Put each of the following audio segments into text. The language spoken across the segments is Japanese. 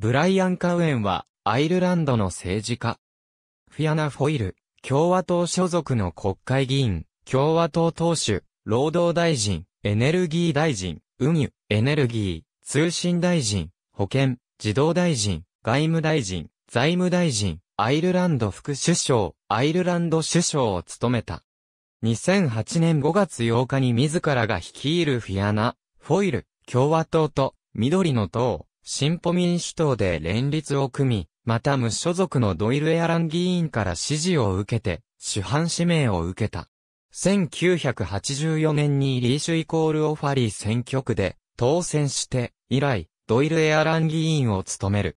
ブライアン・カウエンは、アイルランドの政治家。フィアナ・フォイル、共和党所属の国会議員、共和党党首、労働大臣、エネルギー大臣、運輸、エネルギー、通信大臣、保健、児童大臣、外務大臣、財務大臣、アイルランド副首相、アイルランド首相を務めた。2008年5月8日に自らが率いるフィアナ、フォイル、共和党と、緑の党、進歩民主党で連立を組み、また無所属のドイル・エアラン議員から支持を受けて、主犯指名を受けた。1984年にリーシュイコール・オファリー選挙区で当選して、以来、ドイル・エアラン議員を務める。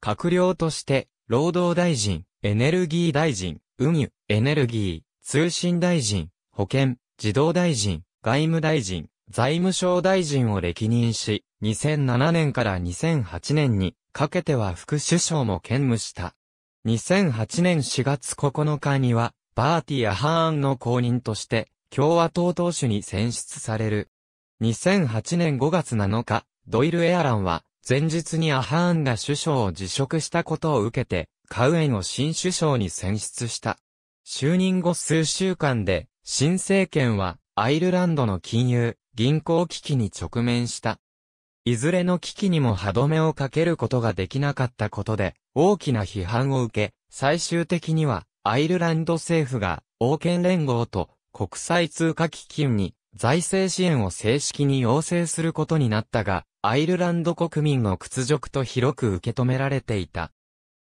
閣僚として、労働大臣、エネルギー大臣、運輸、エネルギー、通信大臣、保健、児童大臣、外務大臣、財務省大臣を歴任し、2007年から2008年にかけては副首相も兼務した。2008年4月9日には、バーティア・ハーンの公認として、共和党党首に選出される。2008年5月7日、ドイル・エアランは、前日にアハーンが首相を辞職したことを受けて、カウエンを新首相に選出した。就任後数週間で、新政権は、アイルランドの金融、銀行危機に直面した。いずれの危機にも歯止めをかけることができなかったことで、大きな批判を受け、最終的には、アイルランド政府が、王権連合と国際通貨基金に財政支援を正式に要請することになったが、アイルランド国民の屈辱と広く受け止められていた。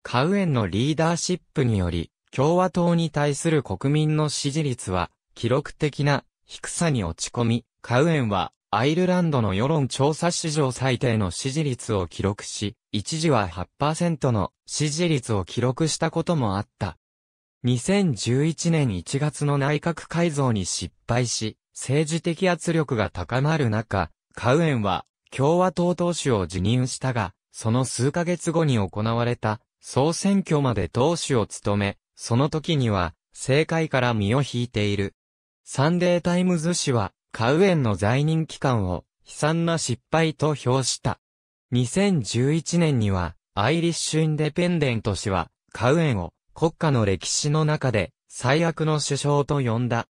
カウエンのリーダーシップにより、共和党に対する国民の支持率は、記録的な低さに落ち込み、カウエンは、アイルランドの世論調査史上最低の支持率を記録し、一時は8%の支持率を記録したこともあった。2011年1月の内閣改造に失敗し、政治的圧力が高まる中、カウエンは共和党党首を辞任したが、その数ヶ月後に行われた総選挙まで党首を務め、その時には政界から身を引いている。サンデータイムズ紙はカウエンの在任期間を悲惨な失敗と評した。2011年には、アイリッシュ・インデペンデント氏は、カウエンを国家の歴史の中で最悪の首相と呼んだ。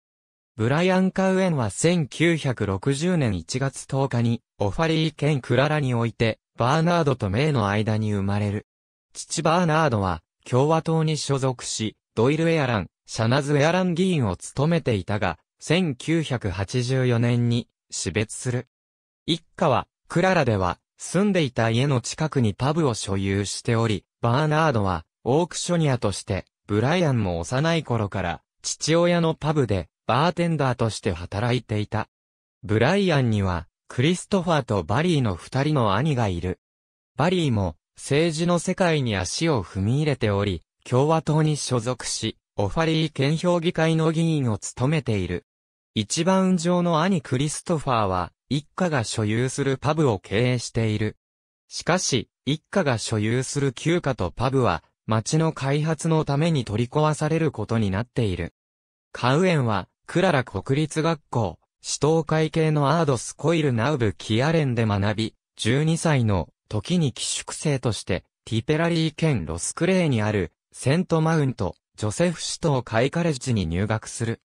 ブライアン・カウエンは1960年1月10日に、オファリー県クララにおいて、バーナードとメイの間に生まれる。父バーナードは、共和党に所属し、ドイル・エアラン、シャナズ・エアラン議員を務めていたが、1984年に死別する。一家は、クララでは、住んでいた家の近くにパブを所有しており、バーナードは、オークショニアとして、ブライアンも幼い頃から、父親のパブで、バーテンダーとして働いていた。ブライアンには、クリストファーとバリーの二人の兄がいる。バリーも、政治の世界に足を踏み入れており、共和党に所属し、オファリー県評議会の議員を務めている。一番上の兄クリストファーは、一家が所有するパブを経営している。しかし、一家が所有する旧家とパブは、町の開発のために取り壊されることになっている。カウエンは、クララ国立学校、死闘会系のアードスコイルナウブ・キアレンで学び、12歳の時に寄宿生として、ティペラリー県ロスクレーにある、セントマウント、ジョセフ・死闘会カイカレッジに入学する。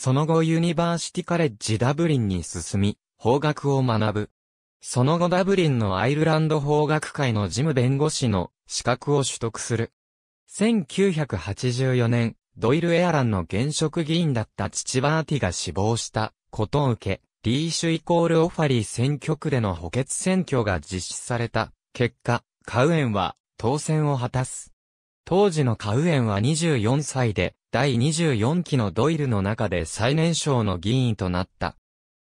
その後ユニバーシティカレッジダブリンに進み、法学を学ぶ。その後ダブリンのアイルランド法学会の事務弁護士の資格を取得する。1984年、ドイルエアランの現職議員だった父バーティが死亡したことを受け、リーシュイコールオファリー選挙区での補欠選挙が実施された結果、カウエンは当選を果たす。当時のカウエンは24歳で、第24期のドイルの中で最年少の議員となった。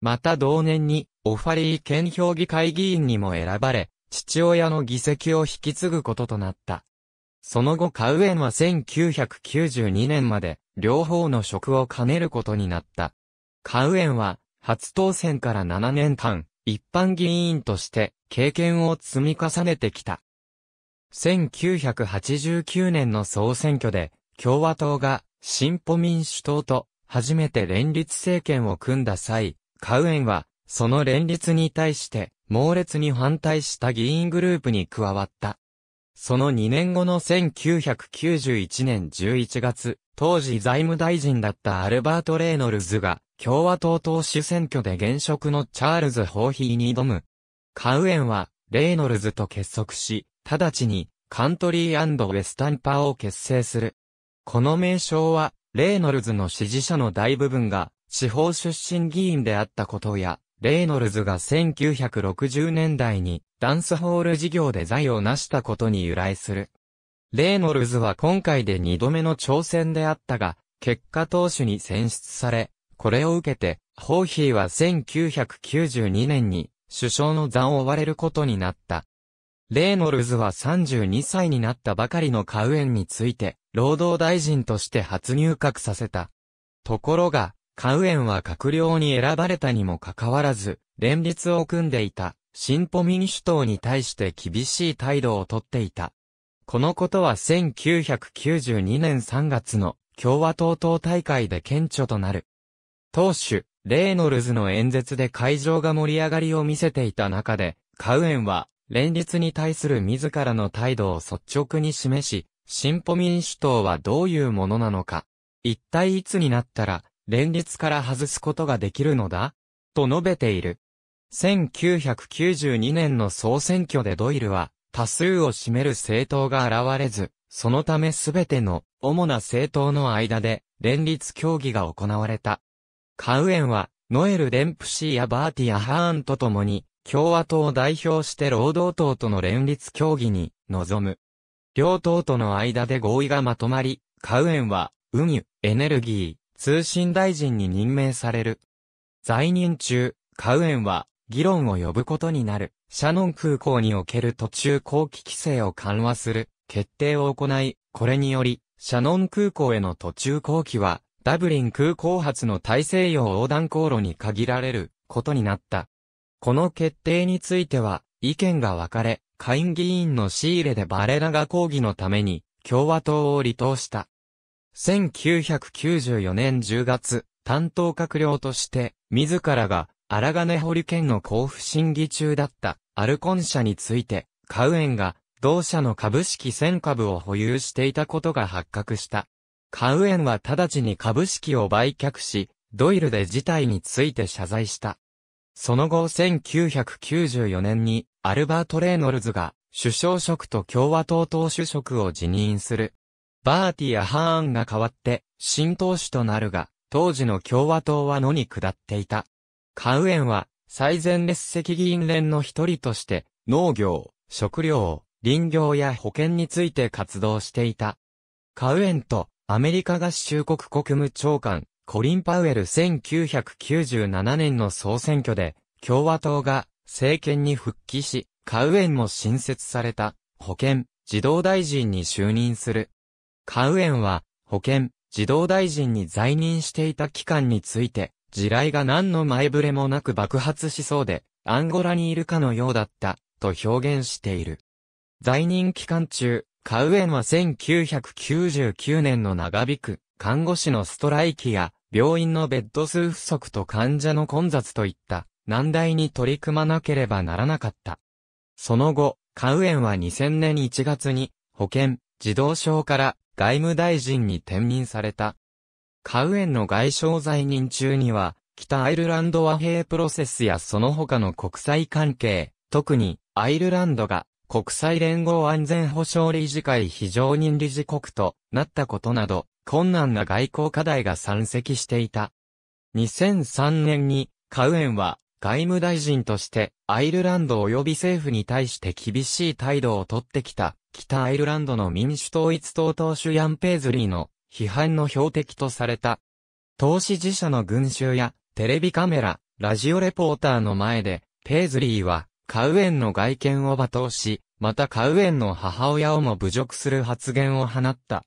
また同年に、オファリー県評議会議員にも選ばれ、父親の議席を引き継ぐこととなった。その後カウエンは1992年まで、両方の職を兼ねることになった。カウエンは、初当選から7年間、一般議員として、経験を積み重ねてきた。1989年の総選挙で、共和党が進歩民主党と初めて連立政権を組んだ際、カウエンは、その連立に対して猛烈に反対した議員グループに加わった。その2年後の1991年11月、当時財務大臣だったアルバート・レイノルズが、共和党党首選挙で現職のチャールズ・ホーヒーに挑む。カウエンは、レイノルズと結束し、直ちにカントリーウェスタンパーを結成する。この名称は、レイノルズの支持者の大部分が、地方出身議員であったことや、レイノルズが1960年代にダンスホール事業で財を成したことに由来する。レイノルズは今回で2度目の挑戦であったが、結果投手に選出され、これを受けて、ホーヒーは1992年に首相の座を追われることになった。レーノルズは32歳になったばかりのカウエンについて、労働大臣として初入閣させた。ところが、カウエンは閣僚に選ばれたにもかかわらず、連立を組んでいた、進歩民主党に対して厳しい態度をとっていた。このことは1992年3月の共和党党大会で顕著となる。当主、レーノルズの演説で会場が盛り上がりを見せていた中で、カウエンは連立に対する自らの態度を率直に示し、進歩民主党はどういうものなのか。一体いつになったら、連立から外すことができるのだと述べている。1992年の総選挙でドイルは、多数を占める政党が現れず、そのためすべての主な政党の間で連立協議が行われた。カウエンは、ノエル・デンプシーやバーティア・ハーンと共に、共和党を代表して労働党との連立協議に臨む。両党との間で合意がまとまり、カウエンは、運輸、エネルギー、通信大臣に任命される。在任中、カウエンは、議論を呼ぶことになる、シャノン空港における途中後期規制を緩和する、決定を行い、これにより、シャノン空港への途中後期は、ダブリン空港発の大西洋横断航路に限られることになった。この決定については、意見が分かれ、下院議員の仕入れでバレラが抗議のために、共和党を離党した。1994年10月、担当閣僚として、自らが、荒金堀県の交付審議中だった、アルコン社について、カウエンが、同社の株式1000株を保有していたことが発覚した。カウエンは直ちに株式を売却し、ドイルで事態について謝罪した。その後1994年にアルバート・レーノルズが首相職と共和党党首職を辞任する。バーティやハーンが代わって新党首となるが、当時の共和党は野に下っていた。カウエンは最前列席議員連の一人として農業、食料、林業や保険について活動していた。カウエンとアメリカ合衆国国務長官コリン・パウエル1997年の総選挙で、共和党が政権に復帰し、カウエンも新設された保健、児童大臣に就任する。カウエンは保健、児童大臣に在任していた期間について、地雷が何の前触れもなく爆発しそうで、アンゴラにいるかのようだった、と表現している。在任期間中、カウエンは1999年の長引く看護師のストライキや病院のベッド数不足と患者の混雑といった難題に取り組まなければならなかった。その後、エンは2000年1月に保健、児童省から外務大臣に転任された。カウエンの外相在任中には、北アイルランド和平プロセスやその他の国際関係、特にアイルランドが国際連合安全保障理事会非常任理事国となったことなど、困難な外交課題が山積していた。2003年にカウエンは外務大臣としてアイルランド及び政府に対して厳しい態度をとってきた北アイルランドの民主統一党党首ヤン・ペイズリーの批判の標的とされた。投資自社の群衆やテレビカメラ、ラジオレポーターの前でペイズリーはカウエンの外見を罵倒し、またカウエンの母親をも侮辱する発言を放った。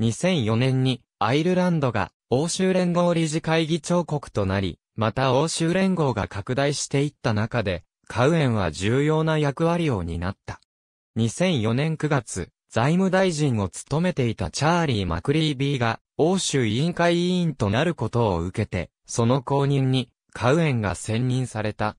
2004年にアイルランドが欧州連合理事会議長国となり、また欧州連合が拡大していった中で、カウエンは重要な役割を担った。2004年9月、財務大臣を務めていたチャーリー・マクリービーが、欧州委員会委員となることを受けて、その後任に、カウエンが選任された。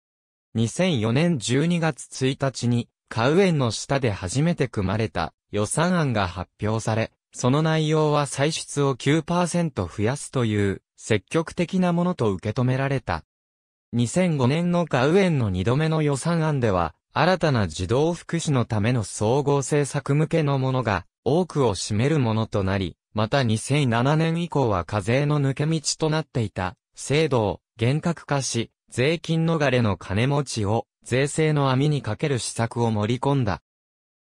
2004年12月1日に、カウエンの下で初めて組まれた予算案が発表され、その内容は歳出を9%増やすという、積極的なものと受け止められた。2005年のガウエンの2度目の予算案では、新たな児童福祉のための総合政策向けのものが多くを占めるものとなり、また2007年以降は課税の抜け道となっていた制度を厳格化し、税金逃れの金持ちを税制の網にかける施策を盛り込んだ。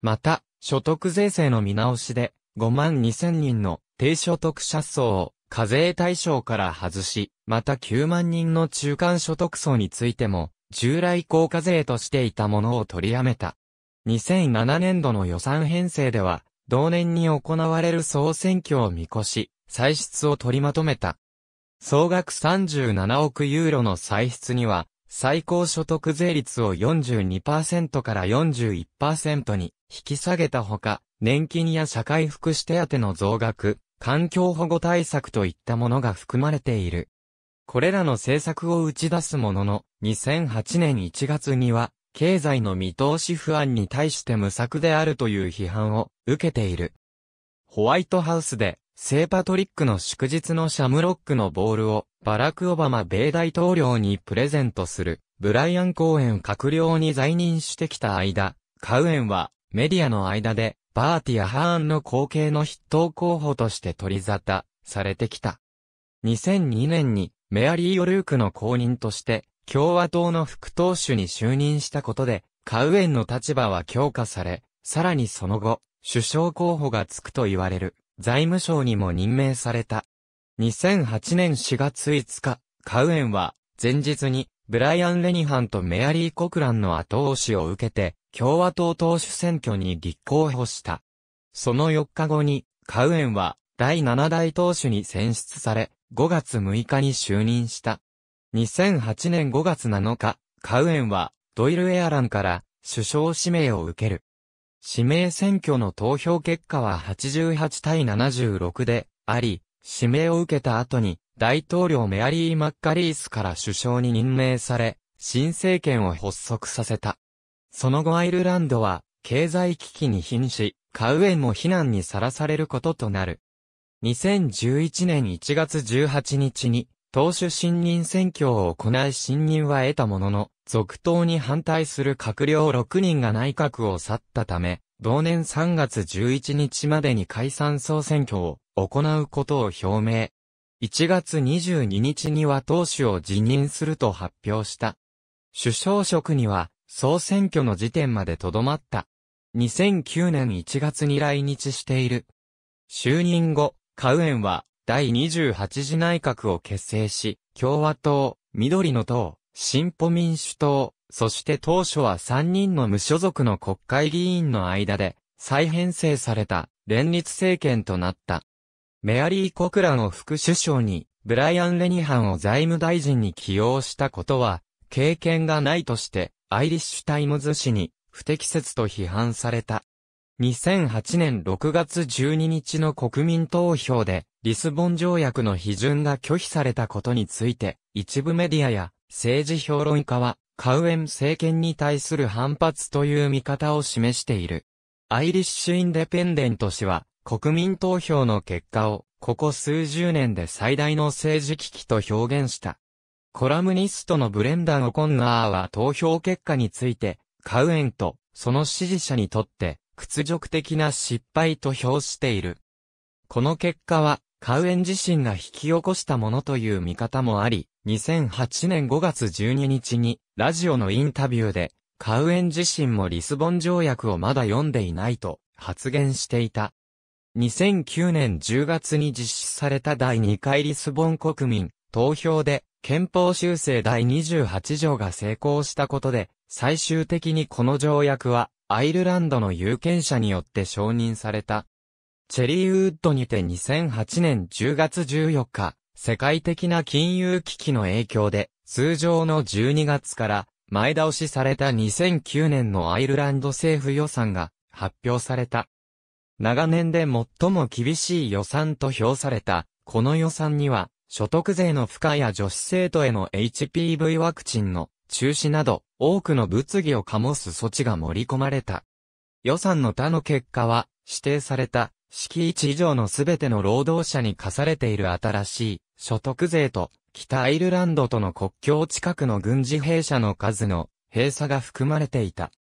また、所得税制の見直しで5万2000人の低所得者層を課税対象から外し、また9万人の中間所得層についても、従来高課税としていたものを取りやめた。2007年度の予算編成では、同年に行われる総選挙を見越し、歳出を取りまとめた。総額37億ユーロの歳出には、最高所得税率を42%から41%に引き下げたほか、年金や社会福祉手当の増額、環境保護対策といったものが含まれている。これらの政策を打ち出すものの、2008年1月には、経済の見通し不安に対して無策であるという批判を受けている。ホワイトハウスで、聖パトリックの祝日のシャムロックのボールを、バラク・オバマ米大統領にプレゼントする、ブライアン・コーエン閣僚に在任してきた間、カウエンは、メディアの間で、バーティア・ハーンの後継の筆頭候補として取り沙汰されてきた。2002年にメアリー・オルークの後任として共和党の副党首に就任したことでカウエンの立場は強化され、さらにその後、首相候補がつくと言われる財務省にも任命された。2008年4月5日、カウエンは前日にブライアン・レニハンとメアリー・コクランの後押しを受けて共和党党首選挙に立候補した。その4日後に、カウエンは第7代党首に選出され、5月6日に就任した。2008年5月7日、カウエンはドイルエアランから首相指名を受ける。指名選挙の投票結果は88対76であり、指名を受けた後に大統領メアリー・マッカリースから首相に任命され、新政権を発足させた。その後アイルランドは、経済危機に瀕し、カウエンも非難にさらされることとなる。2011年1月18日に、党首信任選挙を行い信任は得たものの、続投に反対する閣僚6人が内閣を去ったため、同年3月11日までに解散総選挙を行うことを表明。1月22日には党首を辞任すると発表した。首相職には総選挙の時点までとどまった。2009年1月に来日している。就任後、カウエンは第28次内閣を結成し、共和党、緑の党、進歩民主党、そして当初は3人の無所属の国会議員の間で再編成された連立政権となった。メアリー・コクランを副首相にブライアン・レニハンを財務大臣に起用したことは経験がないとして、アイリッシュタイムズ紙に不適切と批判された。2008年6月12日の国民投票で、リスボン条約の批准が拒否されたことについて、一部メディアや政治評論家は、カウエン政権に対する反発という見方を示している。アイリッシュ・インデペンデント氏は、国民投票の結果を、ここ数十年で最大の政治危機と表現した。コラムニストのブレンダー・オコンナーは投票結果について、カウエンとその支持者にとって屈辱的な失敗と評している。この結果は、カウエン自身が引き起こしたものという見方もあり、2008年5月12日に、ラジオのインタビューで、カウエン自身もリスボン条約をまだ読んでいないと発言していた。2009年10月に実施された第2回リスボン国民投票で憲法修正第28条が成功したことで、最終的にこの条約は、アイルランドの有権者によって承認された。チェリーウッドにて2008年10月14日、世界的な金融危機の影響で、通常の12月から前倒しされた2009年のアイルランド政府予算が発表された。長年で最も厳しい予算と評された、この予算には、所得税の負荷や女子生徒への HPV ワクチンの中止など、多くの物議を醸す措置が盛り込まれた。予算の他の結果は、指定された、敷地以上のすべての労働者に課されている新しい所得税と、北アイルランドとの国境近くの軍事兵舎の数の閉鎖が含まれていた。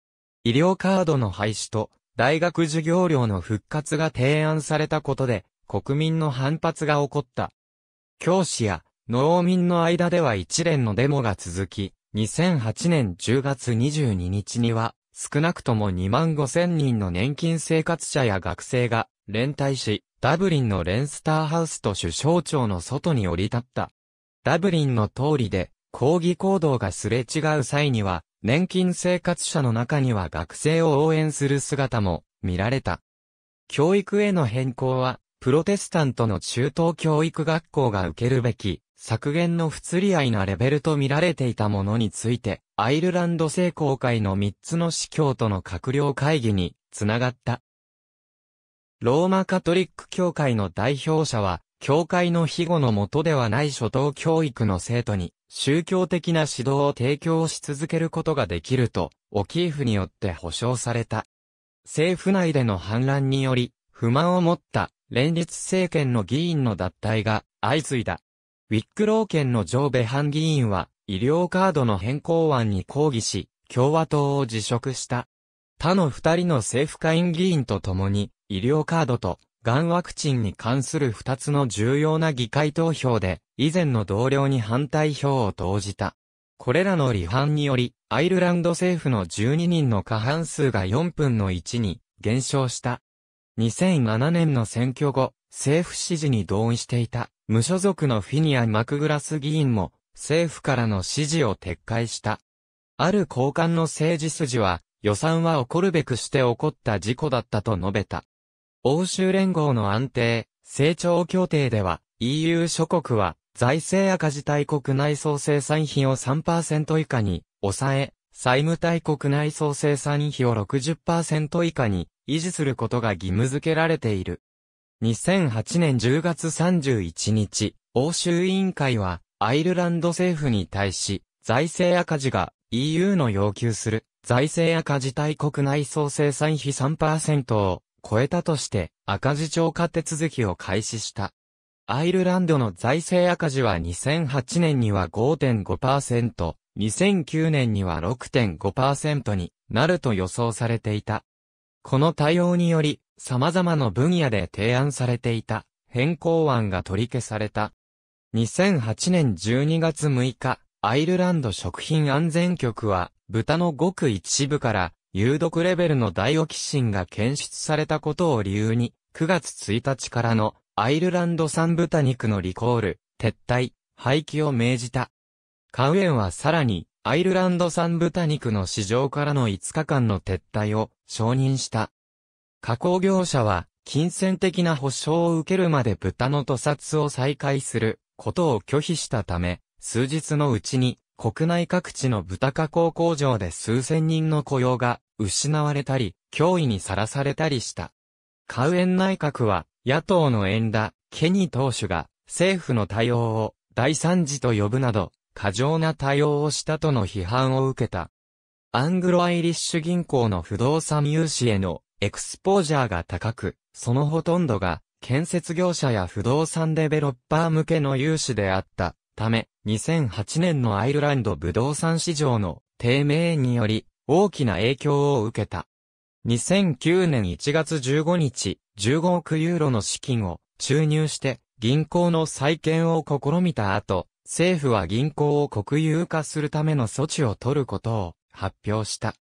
医療カードの廃止と、大学授業料の復活が提案されたことで、国民の反発が起こった。教師や農民の間では一連のデモが続き、2008年10月22日には、少なくとも2万5千人の年金生活者や学生が連帯し、ダブリンのレンスターハウスと首相庁の外に降り立った。ダブリンの通りで抗議行動がすれ違う際には、年金生活者の中には学生を応援する姿も見られた。教育への変更はプロテスタントの中等教育学校が受けるべき、削減の不釣り合いなレベルと見られていたものについて、アイルランド聖公会の3つの司教との閣僚会議に、つながった。ローマカトリック教会の代表者は、教会の庇護のもとではない初等教育の生徒に、宗教的な指導を提供し続けることができると、オキーフによって保障された。政府内での反乱により、不満を持った連立政権の議員の脱退が相次いだ。ウィックロー県の上部藩議員は、医療カードの変更案に抗議し、共和党を辞職した。他の二人の政府下院議員と共に、医療カードと、がんワクチンに関する二つの重要な議会投票で、以前の同僚に反対票を投じた。これらの離反により、アイルランド政府の12人の過半数が4分の1に減少した。2007年の選挙後、政府支持に同意していた、無所属のフィニアマクグラス議員も、政府からの指示を撤回した。ある高官の政治筋は、予算は起こるべくして起こった事故だったと述べた。欧州連合の安定、成長協定では、EU 諸国は、財政赤字大国内総生産費を3%以下に抑え、債務大国内総生産費を60%以下に維持することが義務付けられている。2008年10月31日、欧州委員会はアイルランド政府に対し、財政赤字が EU の要求する財政赤字対国内総生産費3%を超えたとして赤字超過手続きを開始した。アイルランドの財政赤字は2008年には5.5%、2009年には6.5%になると予想されていた。この対応により、様々な分野で提案されていた変更案が取り消された。2008年12月6日、アイルランド食品安全局は、豚のごく一部から有毒レベルのダイオキシンが検出されたことを理由に、9月1日からのアイルランド産豚肉のリコール、撤退、廃棄を命じた。カウエンはさらに、アイルランド産豚肉の市場からの5日間の撤退を承認した。加工業者は、金銭的な保証を受けるまで豚の屠殺を再開することを拒否したため、数日のうちに国内各地の豚加工工場で数千人の雇用が失われたり、脅威にさらされたりした。カウエン内閣は、野党の縁田、ケニー党首が、政府の対応を、大惨事と呼ぶなど、過剰な対応をしたとの批判を受けた。アングロアイリッシュ銀行の不動産融資へのエクスポージャーが高く、そのほとんどが建設業者や不動産デベロッパー向けの融資であったため、2008年のアイルランド不動産市場の低迷により大きな影響を受けた。2009年1月15日、15億ユーロの資金を注入して銀行の再建を試みた後、政府は銀行を国有化するための措置を取ることを発表した。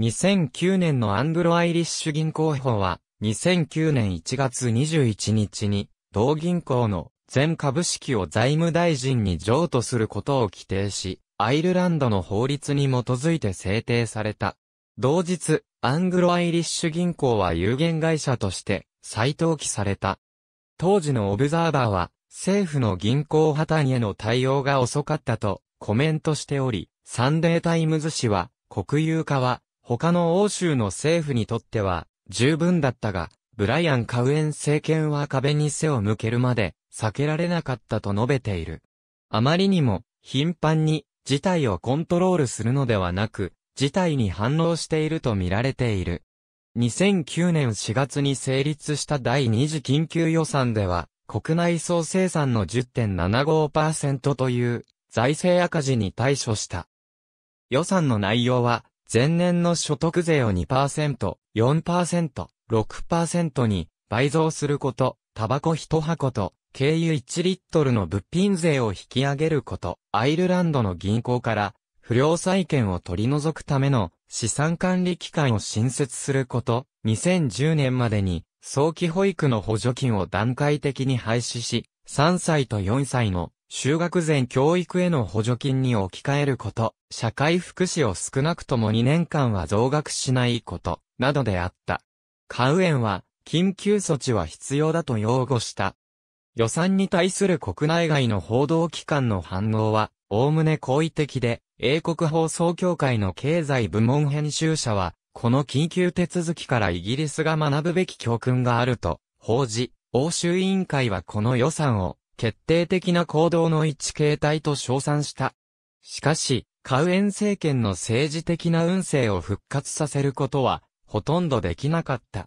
2009年のアングロアイリッシュ銀行法は、2009年1月21日に、同銀行の全株式を財務大臣に譲渡することを規定し、アイルランドの法律に基づいて制定された。同日、アングロアイリッシュ銀行は有限会社として再登記された。当時のオブザーバーは、政府の銀行破綻への対応が遅かったとコメントしており、サンデータイムズ紙は、国有化は、他の欧州の政府にとっては、十分だったが、ブライアン・カウエン政権は壁に背を向けるまで、避けられなかったと述べている。あまりにも、頻繁に、事態をコントロールするのではなく、事態に反応していると見られている。2009年4月に成立した第2次緊急予算では、国内総生産の10.75%という財政赤字に対処した。予算の内容は、前年の所得税を2%、4%、6%に倍増すること、タバコ1箱と、軽油1リットルの物品税を引き上げること、アイルランドの銀行から、不良債権を取り除くための資産管理機関を新設すること、2010年までに早期保育の補助金を段階的に廃止し、3歳と4歳の就学前教育への補助金に置き換えること、社会福祉を少なくとも2年間は増額しないこと、などであった。カウエンは、緊急措置は必要だと擁護した。予算に対する国内外の報道機関の反応は、おおむね好意的で、英国放送協会の経済部門編集者は、この緊急手続きからイギリスが学ぶべき教訓があると、報じ、欧州委員会はこの予算を、決定的な行動の一形態と称賛した。しかし、カウエン政権の政治的な運勢を復活させることは、ほとんどできなかった。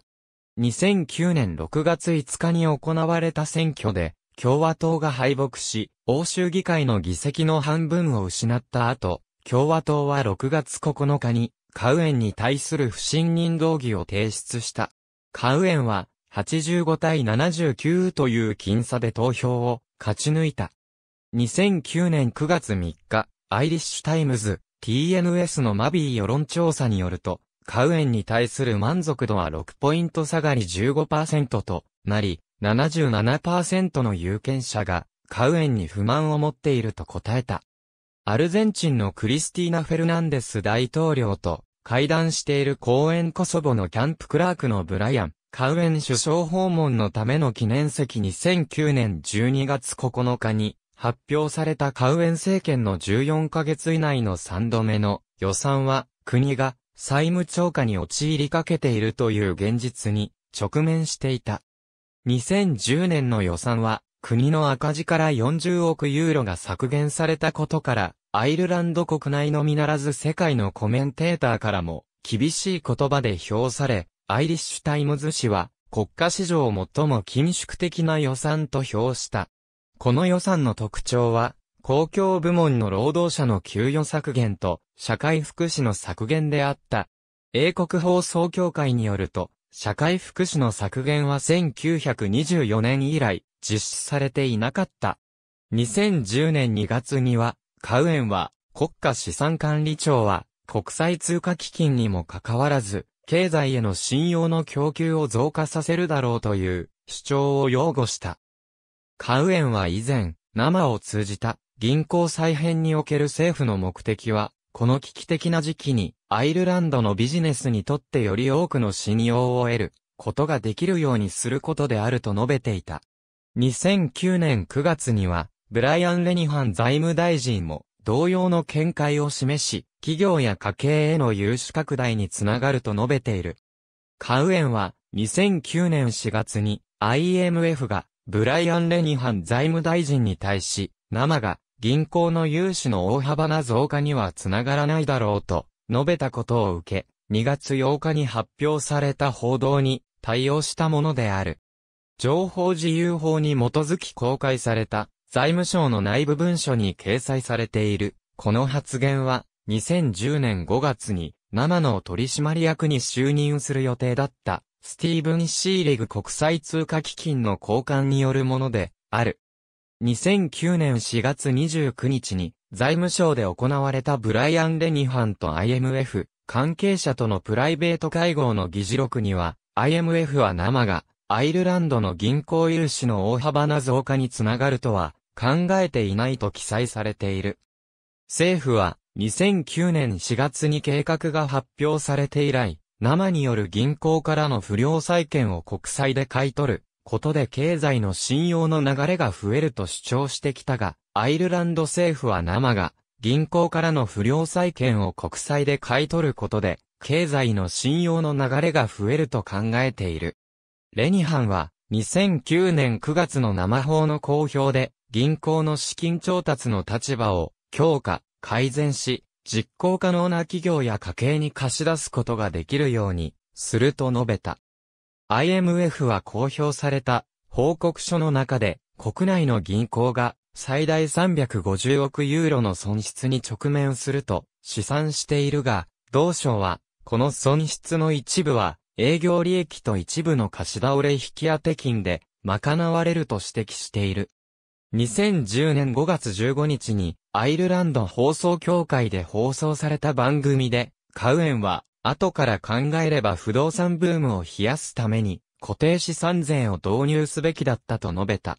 2009年6月5日に行われた選挙で、共和党が敗北し、欧州議会の議席の半分を失った後、共和党は6月9日にカウエンに対する不信任動議を提出した。カウエンは、85対79という僅差で投票を勝ち抜いた。2009年9月3日、アイリッシュタイムズ TNS のマビー世論調査によると、カウエンに対する満足度は6ポイント下がり15%となり、77%の有権者がカウエンに不満を持っていると答えた。アルゼンチンのクリスティーナ・フェルナンデス大統領と会談している公園コソボのキャンプクラークのブライアン、カウエン首相訪問のための記念席に2009年12月9日に発表されたカウエン政権の14ヶ月以内の3度目の予算は国が債務超過に陥りかけているという現実に直面していた。2010年の予算は国の赤字から40億ユーロが削減されたことから、アイルランド国内のみならず世界のコメンテーターからも、厳しい言葉で評され、アイリッシュタイムズ紙は、国家史上最も緊縮的な予算と評した。この予算の特徴は、公共部門の労働者の給与削減と、社会福祉の削減であった。英国放送協会によると、社会福祉の削減は1924年以来、実施されていなかった。2010年2月には、カウエンは、国家資産管理庁は、国際通貨基金にもかかわらず、経済への信用の供給を増加させるだろうという主張を擁護した。カウエンは以前、生を通じた銀行再編における政府の目的は、この危機的な時期にアイルランドのビジネスにとってより多くの信用を得ることができるようにすることであると述べていた。2009年9月には、ブライアン・レニハン財務大臣も同様の見解を示し、企業や家計への融資拡大につながると述べている。カウエンは2009年4月に IMF がブライアン・レニハン財務大臣に対し、生が銀行の融資の大幅な増加にはつながらないだろうと述べたことを受け、2月8日に発表された報道に対応したものである。情報自由法に基づき公開された財務省の内部文書に掲載されている。この発言は2010年5月に生の取締役に就任する予定だったスティーブン・シーリグ国際通貨基金の交換によるものである。2009年4月29日に財務省で行われたブライアン・レニハンと IMF 関係者とのプライベート会合の議事録には IMF は生がアイルランドの銀行融資の大幅な増加につながるとは考えていないと記載されている。政府は2009年4月に計画が発表されて以来、生による銀行からの不良債権を国債で買い取ることで経済の信用の流れが増えると主張してきたが、アイルランド政府は生が銀行からの不良債権を国債で買い取ることで、経済の信用の流れが増えると考えている。レニハンは、2009年9月の生法の公表で、銀行の資金調達の立場を強化、改善し、実行可能な企業や家計に貸し出すことができるようにすると述べた。IMF は公表された報告書の中で国内の銀行が最大350億ユーロの損失に直面すると試算しているが、同省はこの損失の一部は営業利益と一部の貸し倒れ引き当て金で賄われると指摘している。2010年5月15日にアイルランド放送協会で放送された番組で、カウエンは後から考えれば不動産ブームを冷やすために固定資産税を導入すべきだったと述べた。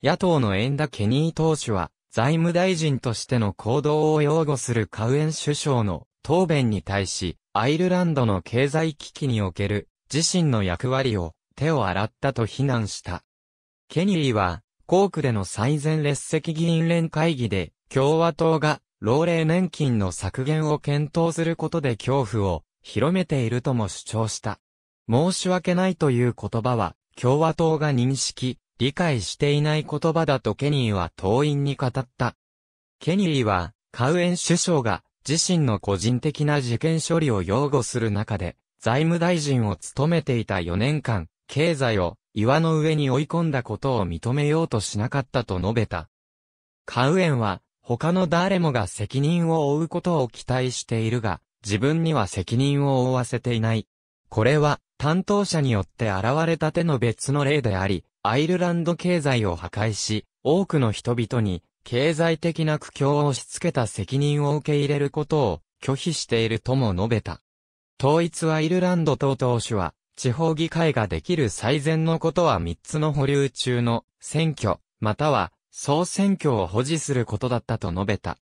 野党の円田ケニー党首は財務大臣としての行動を擁護するカウエン首相の答弁に対し、アイルランドの経済危機における自身の役割を手を洗ったと非難した。ケニーは、コークでの最前列席議員連会議で、共和党が老齢年金の削減を検討することで恐怖を広めているとも主張した。申し訳ないという言葉は、共和党が認識、理解していない言葉だとケニーは党員に語った。ケニーは、カウエン首相が自身の個人的な事件処理を擁護する中で、財務大臣を務めていた4年間、経済を岩の上に追い込んだことを認めようとしなかったと述べた。カウエンは、他の誰もが責任を負うことを期待しているが、自分には責任を負わせていない。これは、担当者によって現れた手の別の例であり、アイルランド経済を破壊し、多くの人々に経済的な苦境を押し付けた責任を受け入れることを拒否しているとも述べた。統一アイルランド党党首は、地方議会ができる最善のことは3つの保留中の選挙、または総選挙を保持することだったと述べた。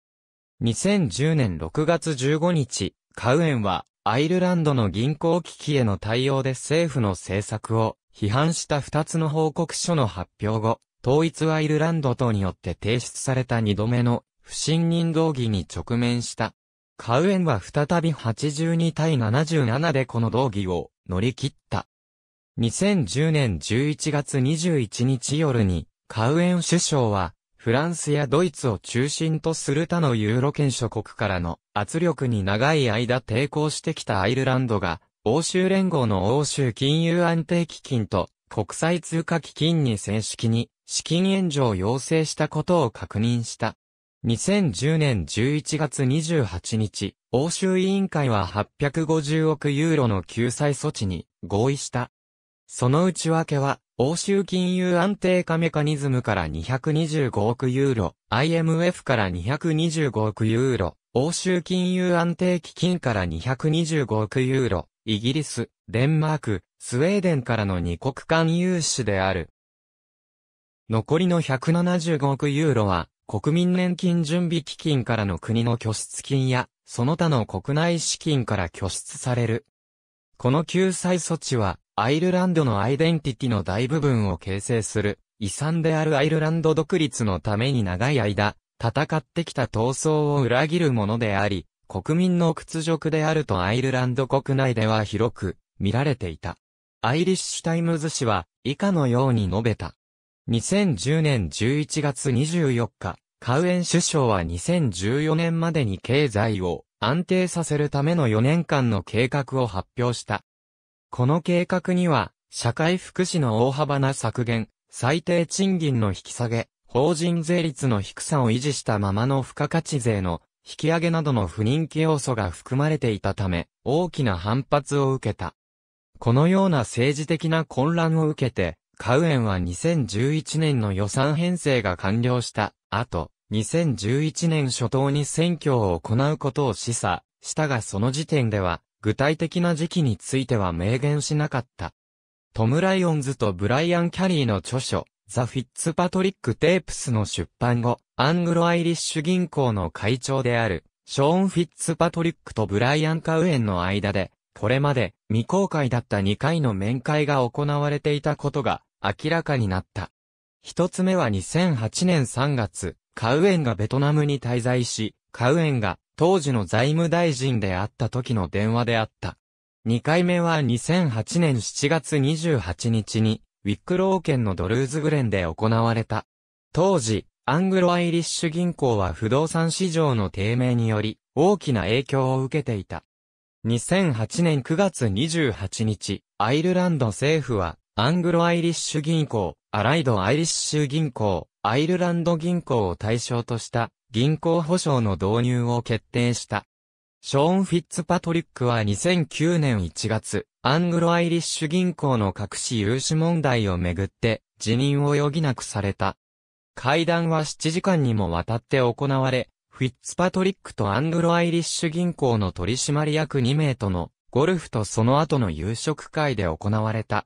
2010年6月15日、カウエンはアイルランドの銀行危機への対応で政府の政策を批判した2つの報告書の発表後、統一アイルランド等によって提出された2度目の不信任動議に直面した。カウエンは再び82対77でこの動議を乗り切った。2010年11月21日夜に、カウエン首相は、フランスやドイツを中心とする他のユーロ圏諸国からの圧力に長い間抵抗してきたアイルランドが、欧州連合の欧州金融安定基金と国際通貨基金に正式に資金援助を要請したことを確認した。2010年11月28日、欧州委員会は850億ユーロの救済措置に合意した。その内訳は、欧州金融安定化メカニズムから225億ユーロ、IMF から225億ユーロ、欧州金融安定基金から225億ユーロ、イギリス、デンマーク、スウェーデンからの二国間融資である。残りの175億ユーロは、国民年金準備基金からの国の拠出金や、その他の国内資金から拠出される。この救済措置は、アイルランドのアイデンティティの大部分を形成する、遺産であるアイルランド独立のために長い間、戦ってきた闘争を裏切るものであり、国民の屈辱であるとアイルランド国内では広く見られていた。アイリッシュタイムズ紙は以下のように述べた。2010年11月24日、カウエン首相は2014年までに経済を安定させるための4年間の計画を発表した。この計画には、社会福祉の大幅な削減、最低賃金の引き下げ、法人税率の低さを維持したままの付加価値税の引き上げなどの不人気要素が含まれていたため、大きな反発を受けた。このような政治的な混乱を受けて、カウエンは2011年の予算編成が完了した後、2011年初頭に選挙を行うことを示唆したがその時点では、具体的な時期については明言しなかった。トム・ライオンズとブライアン・キャリーの著書、ザ・フィッツ・パトリック・テープスの出版後、アングロ・アイリッシュ銀行の会長である、ショーン・フィッツ・パトリックとブライアン・カウエンの間で、これまで未公開だった2回の面会が行われていたことが明らかになった。一つ目は2008年3月、カウエンがベトナムに滞在し、カウエンが当時の財務大臣であった時の電話であった。二回目は2008年7月28日に、ウィックロー県のドルーズグレンで行われた。当時、アングロアイリッシュ銀行は不動産市場の低迷により、大きな影響を受けていた。2008年9月28日、アイルランド政府は、アングロアイリッシュ銀行、アライドアイリッシュ銀行、アイルランド銀行を対象とした銀行保証の導入を決定した。ショーン・フィッツパトリックは2009年1月、アングロアイリッシュ銀行の隠し融資問題をめぐって辞任を余儀なくされた。会談は7時間にもわたって行われ、フィッツパトリックとアングロアイリッシュ銀行の取締役2名とのゴルフとその後の夕食会で行われた。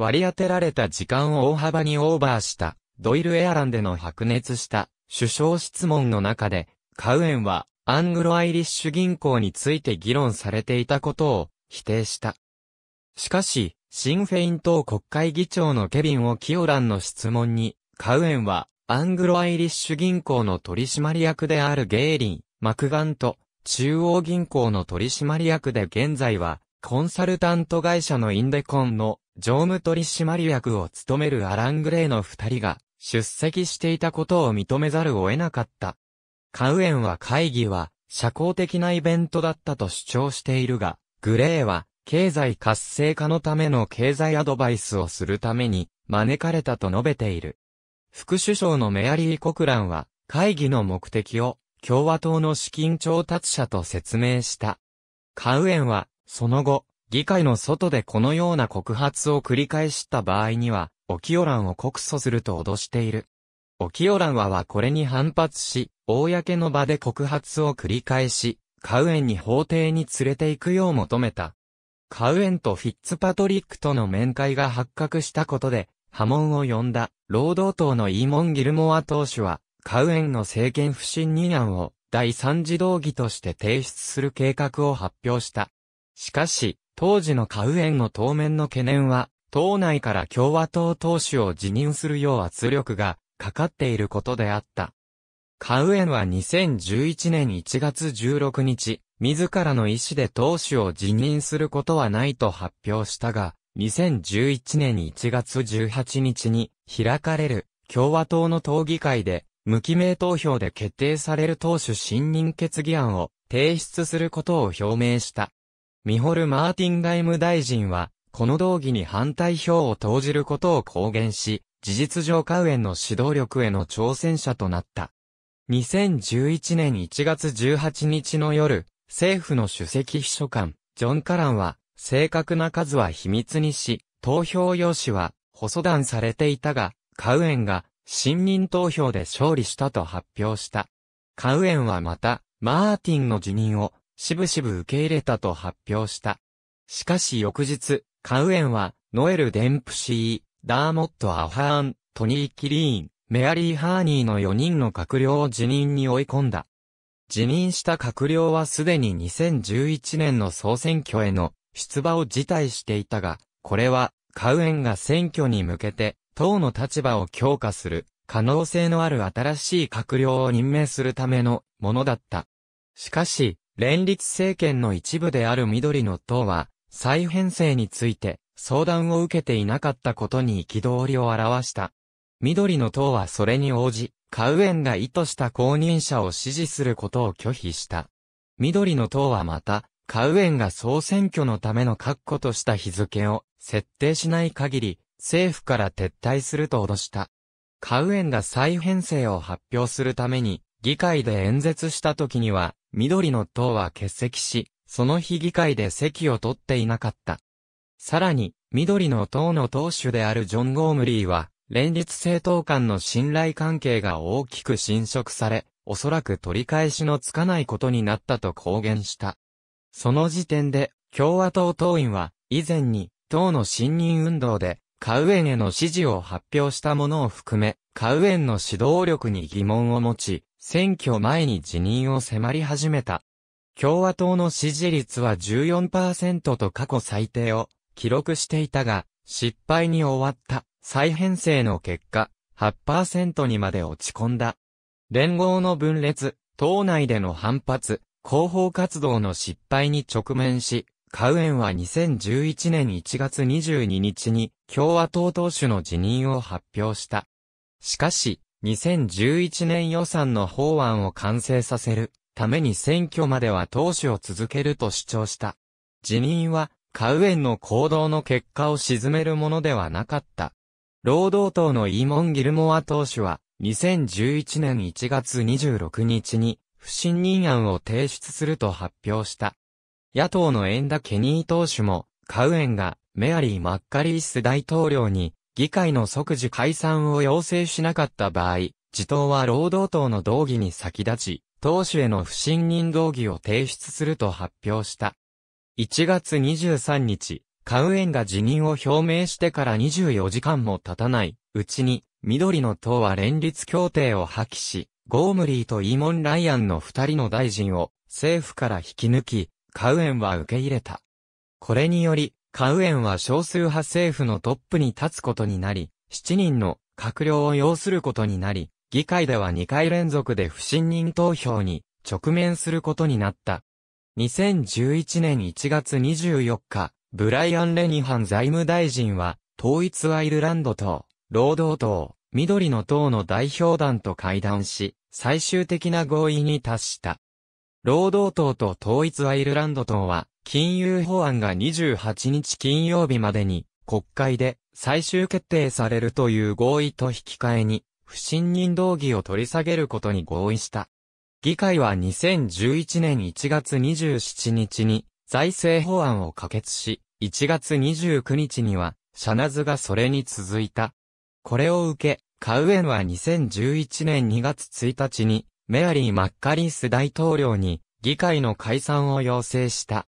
割り当てられた時間を大幅にオーバーした、ドイルエアランでの白熱した首相質問の中で、カウエンはアングロアイリッシュ銀行について議論されていたことを否定した。しかし、シンフェイン党国会議長のケビン・オキオランの質問に、カウエンはアングロアイリッシュ銀行の取締役であるゲーリン、マクガンと中央銀行の取締役で現在はコンサルタント会社のインデコンの常務取締役を務めるアラン・グレイの二人が出席していたことを認めざるを得なかった。カウエンは会議は社交的なイベントだったと主張しているが、グレーは経済活性化のための経済アドバイスをするために招かれたと述べている。副首相のメアリー・コクランは会議の目的を共和党の資金調達者と説明した。カウエンはその後、議会の外でこのような告発を繰り返した場合には、オキオランを告訴すると脅している。オキオランははこれに反発し、公の場で告発を繰り返し、カウエンに法廷に連れて行くよう求めた。カウエンとフィッツパトリックとの面会が発覚したことで、波紋を呼んだ、労働党のイーモン・ギルモア党首は、カウエンの政権不信任案を第三次動議として提出する計画を発表した。しかし、当時のカウエンの当面の懸念は、党内から共和党党首を辞任するよう圧力がかかっていることであった。カウエンは2011年1月16日、自らの意思で党首を辞任することはないと発表したが、2011年1月18日に開かれる共和党の党議会で無記名投票で決定される党首信任決議案を提出することを表明した。ミホル・マーティン外務大臣は、この動議に反対票を投じることを公言し、事実上カウエンの指導力への挑戦者となった。2011年1月18日の夜、政府の主席秘書官、ジョン・カランは、正確な数は秘密にし、投票用紙は、細断されていたが、カウエンが、信任投票で勝利したと発表した。カウエンはまた、マーティンの辞任を、しぶしぶ受け入れたと発表した。しかし翌日、カウエンは、ノエル・デンプシー、ダーモット・アハーン、トニー・キリーン、メアリー・ハーニーの4人の閣僚を辞任に追い込んだ。辞任した閣僚はすでに2011年の総選挙への出馬を辞退していたが、これは、カウエンが選挙に向けて、党の立場を強化する、可能性のある新しい閣僚を任命するためのものだった。しかし、連立政権の一部である緑の党は、再編成について、相談を受けていなかったことに憤りを表した。緑の党はそれに応じ、カウエンが意図した公認者を支持することを拒否した。緑の党はまた、カウエンが総選挙のための確固とした日付を設定しない限り、政府から撤退すると脅した。カウエンが再編成を発表するために、議会で演説した時には、緑の党は欠席し、その日議会で席を取っていなかった。さらに、緑の党の党首であるジョン・ゴームリーは、連立政党間の信頼関係が大きく侵食され、おそらく取り返しのつかないことになったと公言した。その時点で、共和党党員は、以前に、党の信任運動で、カウエンへの支持を発表したものを含め、カウエンの指導力に疑問を持ち、選挙前に辞任を迫り始めた。共和党の支持率は14%と過去最低を記録していたが、失敗に終わった再編成の結果、8%にまで落ち込んだ。連合の分裂、党内での反発、広報活動の失敗に直面し、カウエンは2011年1月22日に共和党党首の辞任を発表した。しかし、2011年予算の法案を完成させるために選挙までは投資を続けると主張した。辞任は、カウエンの行動の結果を沈めるものではなかった。労働党のイーモン・ギルモア党首は、2011年1月26日に、不信任案を提出すると発表した。野党のエンダ・ケニー党首も、カウエンがメアリー・マッカリース大統領に議会の即時解散を要請しなかった場合、自党は労働党の動議に先立ち、党首への不信任動議を提出すると発表した。1月23日、カウエンが辞任を表明してから24時間も経たないうちに、緑の党は連立協定を破棄し、ゴームリーとイーモン・ライアンの二人の大臣を政府から引き抜き、カウエンは受け入れた。これにより、カウエンは少数派政府のトップに立つことになり、7人の閣僚を要することになり、議会では2回連続で不信任投票に直面することになった。2011年1月24日、ブライアン・レニハン財務大臣は、統一アイルランド党、労働党、緑の党の代表団と会談し、最終的な合意に達した。労働党と統一アイルランド党は、金融法案が28日金曜日までに国会で最終決定されるという合意と引き換えに不信任動議を取り下げることに合意した。議会は2011年1月27日に財政法案を可決し、1月29日にはシャナズがそれに続いた。これを受け、カウエンは2011年2月1日にメアリー・マッカリース大統領に議会の解散を要請した。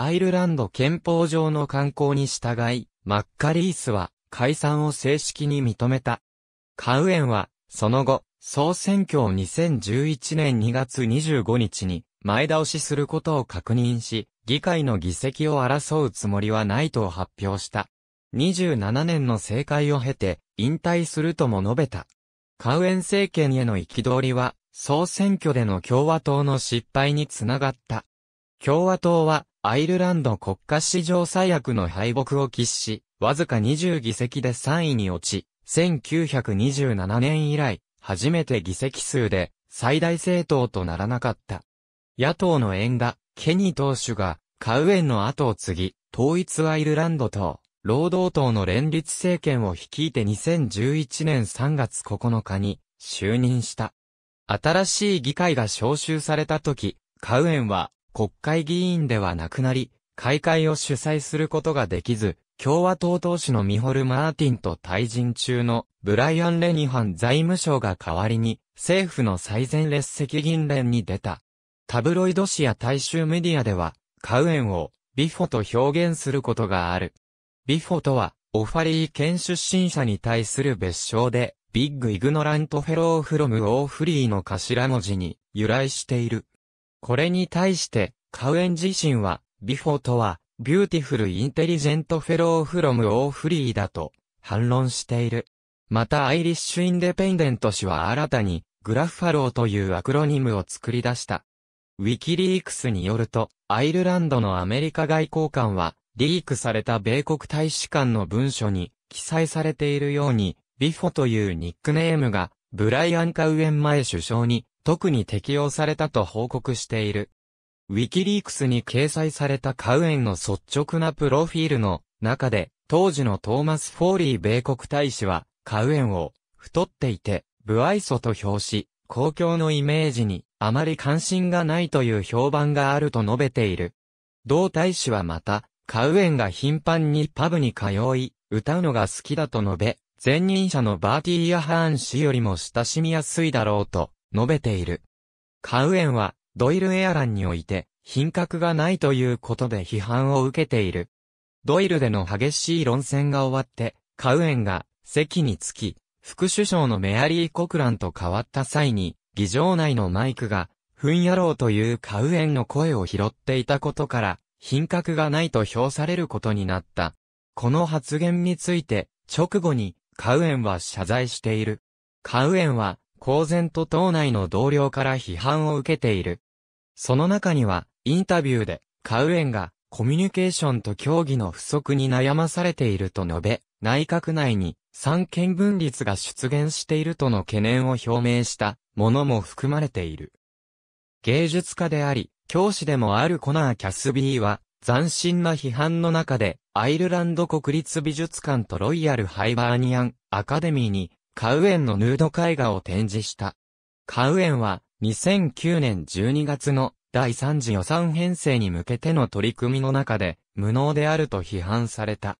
アイルランド憲法上の慣行に従い、マッカリースは解散を正式に認めた。カウエンは、その後、総選挙を2011年2月25日に前倒しすることを確認し、議会の議席を争うつもりはないと発表した。27年の政界を経て、引退するとも述べた。カウエン政権への憤りは、総選挙での共和党の失敗につながった。共和党は、アイルランド国家史上最悪の敗北を喫し、わずか20議席で3位に落ち、1927年以来、初めて議席数で最大政党とならなかった。野党の縁がケニー党首が、カウエンの後を継ぎ、統一アイルランド党、労働党の連立政権を率いて2011年3月9日に就任した。新しい議会が招集された時、カウエンは国会議員ではなくなり、開会を主催することができず、共和党党首のミホル・マーティンと退陣中のブライアン・レニハン財務省が代わりに政府の最前列席議連に出た。タブロイド紙や大衆メディアでは、カウエンをビフォと表現することがある。ビフォとは、オファリー県出身者に対する別称で、ビッグ・イグノラント・フェロー・フロム・オー・フリーの頭文字に由来している。これに対して、カウエン自身は、ビフォーとは、ビューティフル・インテリジェント・フェロー・フロム・オー・フリーだと、反論している。また、アイリッシュ・インデペンデント氏は新たに、グラッファローというアクロニムを作り出した。ウィキリークスによると、アイルランドのアメリカ外交官は、リークされた米国大使館の文書に記載されているように、ビフォというニックネームが、ブライアン・カウエン前首相に特に適用されたと報告している。ウィキリークスに掲載されたカウエンの率直なプロフィールの中で、当時のトーマス・フォーリー米国大使は、カウエンを、太っていて、不愛想と表し、公共のイメージに、あまり関心がないという評判があると述べている。同大使はまた、カウエンが頻繁にパブに通い、歌うのが好きだと述べ、前任者のバーティー・ヤハーン氏よりも親しみやすいだろうと、述べている。カウエンは、ドイルエアランにおいて、品格がないということで批判を受けている。ドイルでの激しい論戦が終わって、カウエンが席につき、副首相のメアリー・コクランと変わった際に、議場内のマイクが、ふんやろうというカウエンの声を拾っていたことから、品格がないと評されることになった。この発言について、直後に、カウエンは謝罪している。カウエンは、公然と党内の同僚から批判を受けている。その中には、インタビューで、カウエンが、コミュニケーションと協議の不足に悩まされていると述べ、内閣内に、三権分立が出現しているとの懸念を表明したものも含まれている。芸術家であり、教師でもあるコナー・キャスビーは、斬新な批判の中で、アイルランド国立美術館とロイヤル・ハイバーニアン・アカデミーに、カウエンのヌード絵画を展示した。カウエンは、2009年12月の第3次予算編成に向けての取り組みの中で、無能であると批判された。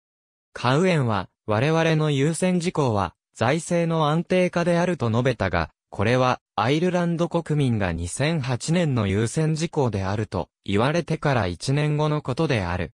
カウエンは、我々の優先事項は、財政の安定化であると述べたが、これは、アイルランド国民が2008年の優先事項であると言われてから1年後のことである。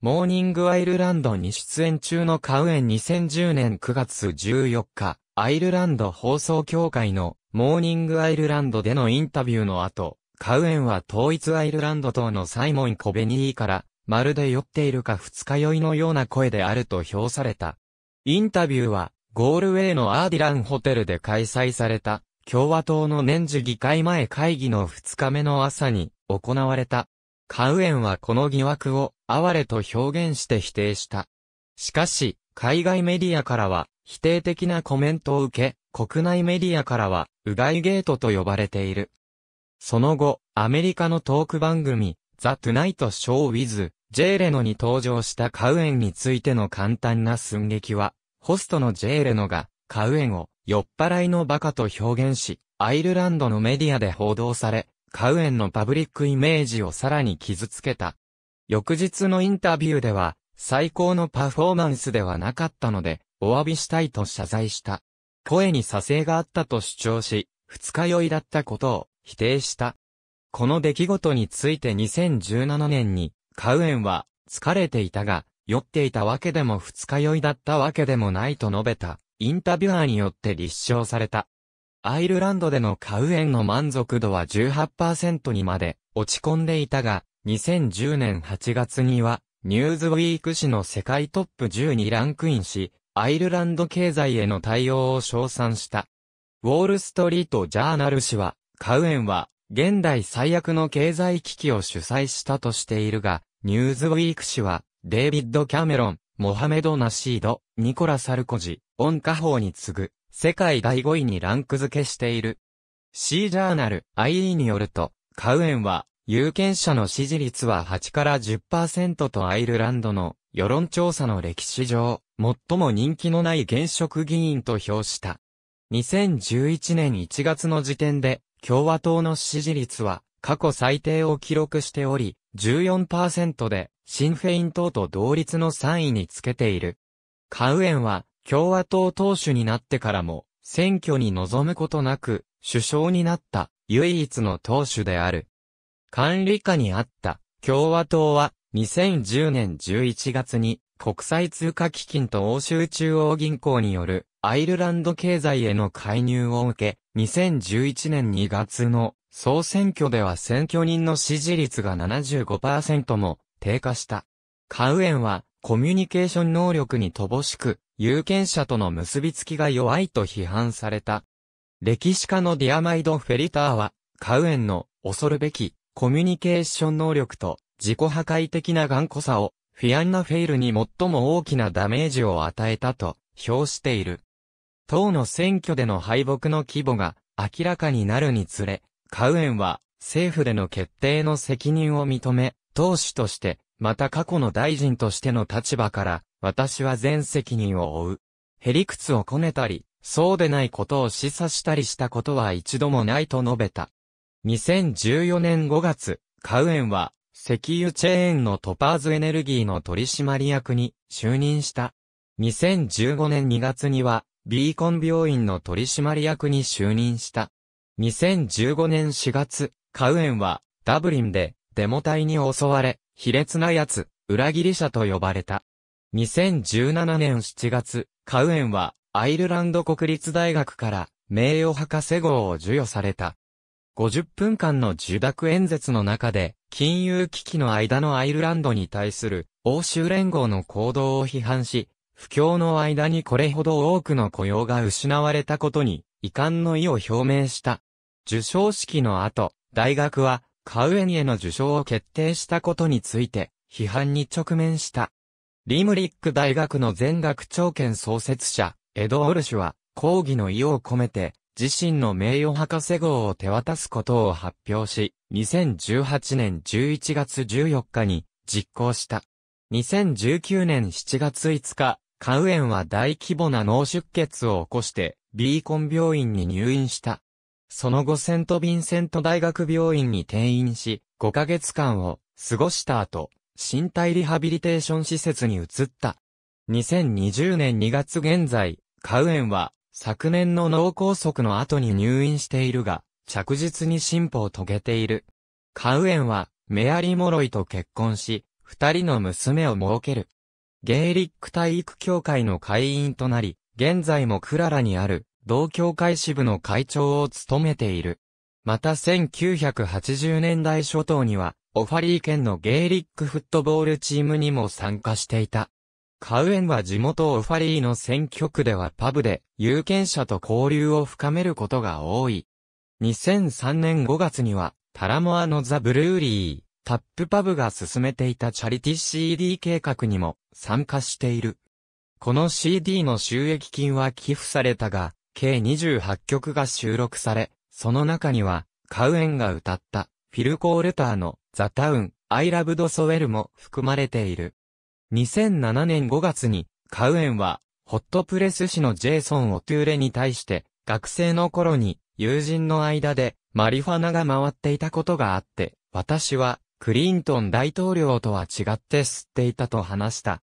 モーニングアイルランドに出演中のカウエン2010年9月14日、アイルランド放送協会のモーニングアイルランドでのインタビューの後、カウエンは統一アイルランド党のサイモン・コベニーから、まるで酔っているか二日酔いのような声であると評された。インタビューは、ゴールウェイのアーディランホテルで開催された、共和党の年次議会前会議の2日目の朝に行われた。カウエンはこの疑惑を、哀れと表現して否定した。しかし、海外メディアからは否定的なコメントを受け、国内メディアからはうがいゲートと呼ばれている。その後、アメリカのトーク番組、ザ・トゥナイト・ショー・ウィズ、ジェーレノに登場したカウエンについての簡単な寸劇は、ホストのジェーレノが、カウエンを酔っ払いのバカと表現し、アイルランドのメディアで報道され、カウエンのパブリックイメージをさらに傷つけた。翌日のインタビューでは、最高のパフォーマンスではなかったので、お詫びしたいと謝罪した。声に左性があったと主張し、二日酔いだったことを否定した。この出来事について2017年に、カウエンは疲れていたが、酔っていたわけでも二日酔いだったわけでもないと述べた、インタビュアーによって立証された。アイルランドでのカウエンの満足度は18%にまで落ち込んでいたが、2010年8月にはニューズウィーク誌の世界トップ10にランクインし、アイルランド経済への対応を称賛した。ウォールストリートジャーナル誌は、カウエンは、現代最悪の経済危機を主催したとしているが、ニューズウィーク誌は、デイビッド・キャメロン、モハメド・ナシード、ニコラ・サルコジ、オン・カホーに次ぐ、世界第5位にランク付けしている。C ジャーナル、IE によると、カウエンは、有権者の支持率は8から10%とアイルランドの世論調査の歴史上、最も人気のない現職議員と評した。2011年1月の時点で、共和党の支持率は過去最低を記録しており、14%で、シンフェイン党と同率の3位につけている。カウエンは、共和党党首になってからも、選挙に臨むことなく、首相になった、唯一の党首である。管理下にあった共和党は2010年11月に国際通貨基金と欧州中央銀行によるアイルランド経済への介入を受け、2011年2月の総選挙では選挙人の支持率が75%も低下した。カウエンはコミュニケーション能力に乏しく、有権者との結びつきが弱いと批判された。歴史家のディアマイド・フェリターは、カウエンの恐るべきコミュニケーション能力と自己破壊的な頑固さを、フィアンナ・フェイルに最も大きなダメージを与えたと評している。党の選挙での敗北の規模が明らかになるにつれ、カウエンは政府での決定の責任を認め、党首として、また過去の大臣としての立場から、私は全責任を負う。へりくつをこねたり、そうでないことを示唆したりしたことは一度もないと述べた。2014年5月、カウエンは、石油チェーンのトパーズエネルギーの取締役に就任した。2015年2月には、ビーコン病院の取締役に就任した。2015年4月、カウエンは、ダブリンで、デモ隊に襲われ、卑劣な奴、裏切り者と呼ばれた。2017年7月、カウエンは、アイルランド国立大学から、名誉博士号を授与された。50分間の受諾演説の中で、金融危機の間のアイルランドに対する欧州連合の行動を批判し、不況の間にこれほど多くの雇用が失われたことに遺憾の意を表明した。受賞式の後、大学はカウエニへの受賞を決定したことについて批判に直面した。リムリック大学の全学長兼創設者、エド・オルシュは抗議の意を込めて自身の名誉博士号を手渡すことを発表し、2018年11月14日に実行した。2019年7月5日、カウエンは大規模な脳出血を起こして、ビーコン病院に入院した。その後セント・ヴィンセント大学病院に転院し、5ヶ月間を過ごした後、身体リハビリテーション施設に移った。2020年2月現在、カウエンは昨年の脳梗塞の後に入院しているが、着実に進歩を遂げている。カウエンは、メアリモロイと結婚し、二人の娘を設ける。ゲーリック体育協会の会員となり、現在もクララにある、同協会支部の会長を務めている。また1980年代初頭には、オファリー県のゲーリックフットボールチームにも参加していた。カウエンは地元オファリーの選挙区ではパブで有権者と交流を深めることが多い。2003年5月にはタラモアのザ・ブルーリー、タップパブが進めていたチャリティ CD 計画にも参加している。この CD の収益金は寄付されたが、計28曲が収録され、その中には、カウエンが歌った、フィル・コールターの、ザ・タウン、アイ・ラブ・ド・ソウェルも含まれている。2007年5月に、カウエンは、ホットプレス氏のジェイソン・オトゥーレに対して、学生の頃に、友人の間で、マリファナが回っていたことがあって、私は、クリントン大統領とは違って吸っていたと話した。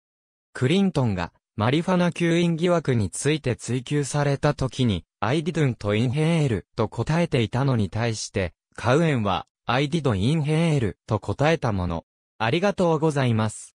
クリントンが、マリファナ吸引疑惑について追及された時に、アイディ・ドン t インヘ a エルと答えていたのに対して、カウエンは、イディドインヘ a エルと答えたもの。ありがとうございます。